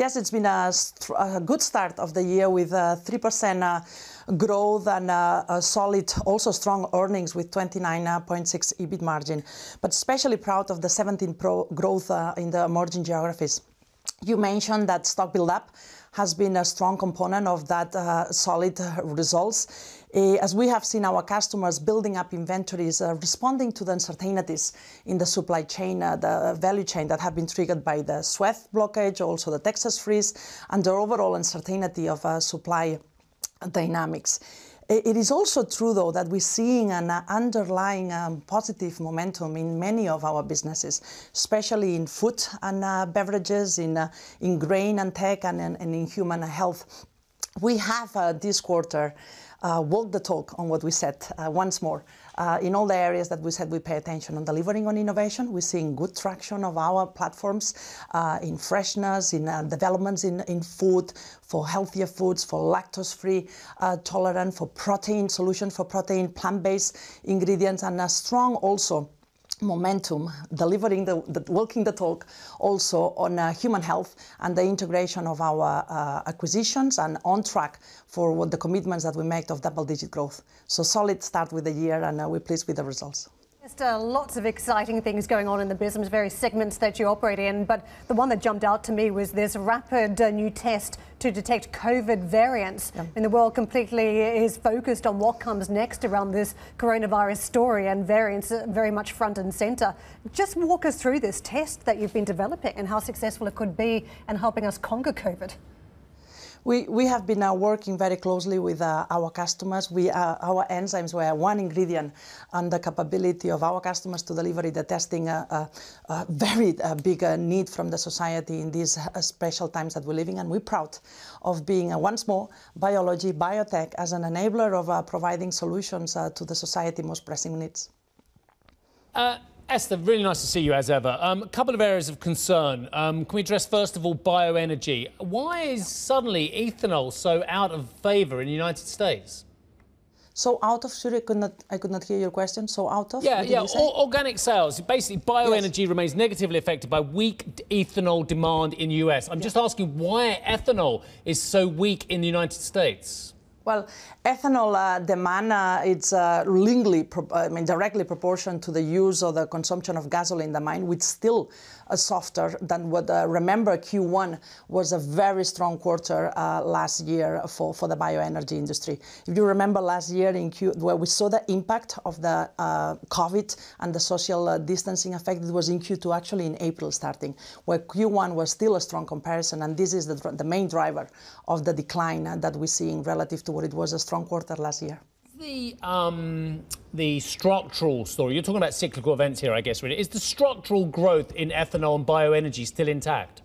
Yes, it's been a, a good start of the year with 3% uh, uh, growth and uh, a solid, also strong earnings with 29.6 uh, EBIT margin, but especially proud of the 17 pro growth uh, in the emerging geographies. You mentioned that stock buildup has been a strong component of that uh, solid results. Eh, as we have seen our customers building up inventories, uh, responding to the uncertainties in the supply chain, uh, the value chain that have been triggered by the Suez blockage, also the Texas freeze, and the overall uncertainty of uh, supply dynamics. It is also true, though, that we're seeing an uh, underlying um, positive momentum in many of our businesses, especially in food and uh, beverages, in, uh, in grain and tech, and, and in human health. We have uh, this quarter uh, walk the talk on what we said uh, once more. Uh, in all the areas that we said we pay attention on delivering on innovation, we're seeing good traction of our platforms uh, in freshness, in uh, developments in, in food, for healthier foods, for lactose-free uh, tolerant, for protein solution, for protein plant-based ingredients, and a strong also momentum, delivering the, the, walking the talk also on uh, human health and the integration of our uh, acquisitions and on track for what the commitments that we made of double digit growth. So solid start with the year and uh, we're pleased with the results. Just uh, lots of exciting things going on in the business, various segments that you operate in, but the one that jumped out to me was this rapid uh, new test to detect COVID variants. Yeah. And the world completely is focused on what comes next around this coronavirus story and variants uh, very much front and centre. Just walk us through this test that you've been developing and how successful it could be in helping us conquer COVID. We, we have been now uh, working very closely with uh, our customers. We, uh, our enzymes were one ingredient on the capability of our customers to deliver the testing, a, uh, uh, very a big need from the society in these special times that we're living. And we're proud of being, once more, biology, biotech as an enabler of providing solutions to the society most pressing needs. Esther, really nice to see you as ever. Um, a couple of areas of concern. Um, can we address, first of all, bioenergy? Why is suddenly ethanol so out of favour in the United States? So out of sorry, I could not I could not hear your question. So out of yeah yeah organic sales basically bioenergy yes. remains negatively affected by weak ethanol demand in US. I'm yes. just asking why ethanol is so weak in the United States. Well, ethanol uh, demand uh, uh, linkly, I mean, directly proportioned to the use or the consumption of gasoline demand, which still uh, softer than what. Uh, remember, Q1 was a very strong quarter uh, last year for, for the bioenergy industry. If you remember last year in Q, where we saw the impact of the COVID and the social distancing effect, it was in Q2 actually in April starting, where Q1 was still a strong comparison, and this is the, the main driver of the decline that we're seeing relative to what it was a strong quarter last year. The, um, the structural story, you're talking about cyclical events here, I guess, really. Is the structural growth in ethanol and bioenergy still intact?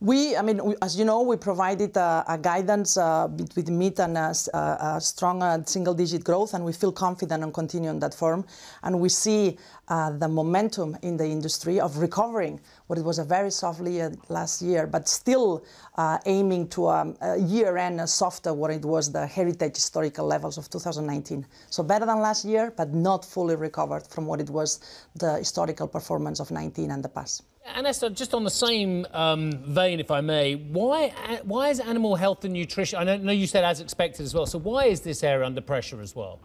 We, I mean, we, as you know, we provided uh, a guidance uh, between mid and a, a strong uh, single-digit growth, and we feel confident on continuing that form. And we see uh, the momentum in the industry of recovering what it was a very soft year last year, but still uh, aiming to um, a year-end softer what it was the heritage historical levels of 2019. So better than last year, but not fully recovered from what it was the historical performance of 19 and the past. Anesta, just on the same um, vein, if I may, why why is animal health and nutrition? I know you said as expected as well. So why is this area under pressure as well?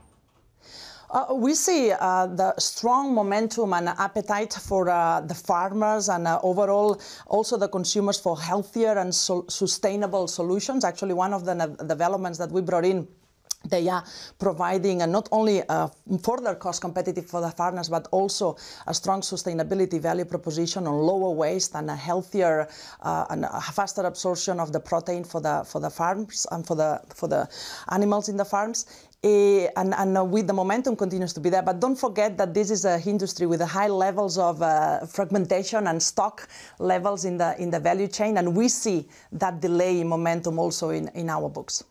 Uh, we see uh, the strong momentum and appetite for uh, the farmers and uh, overall also the consumers for healthier and so sustainable solutions. Actually, one of the developments that we brought in they are providing not only uh, further cost competitive for the farmers but also a strong sustainability value proposition on lower waste and a healthier uh, and a faster absorption of the protein for the for the farms and for the for the animals in the farms uh, and, and uh, with the momentum continues to be there. But don't forget that this is an industry with high levels of uh, fragmentation and stock levels in the in the value chain, and we see that delay in momentum also in, in our books.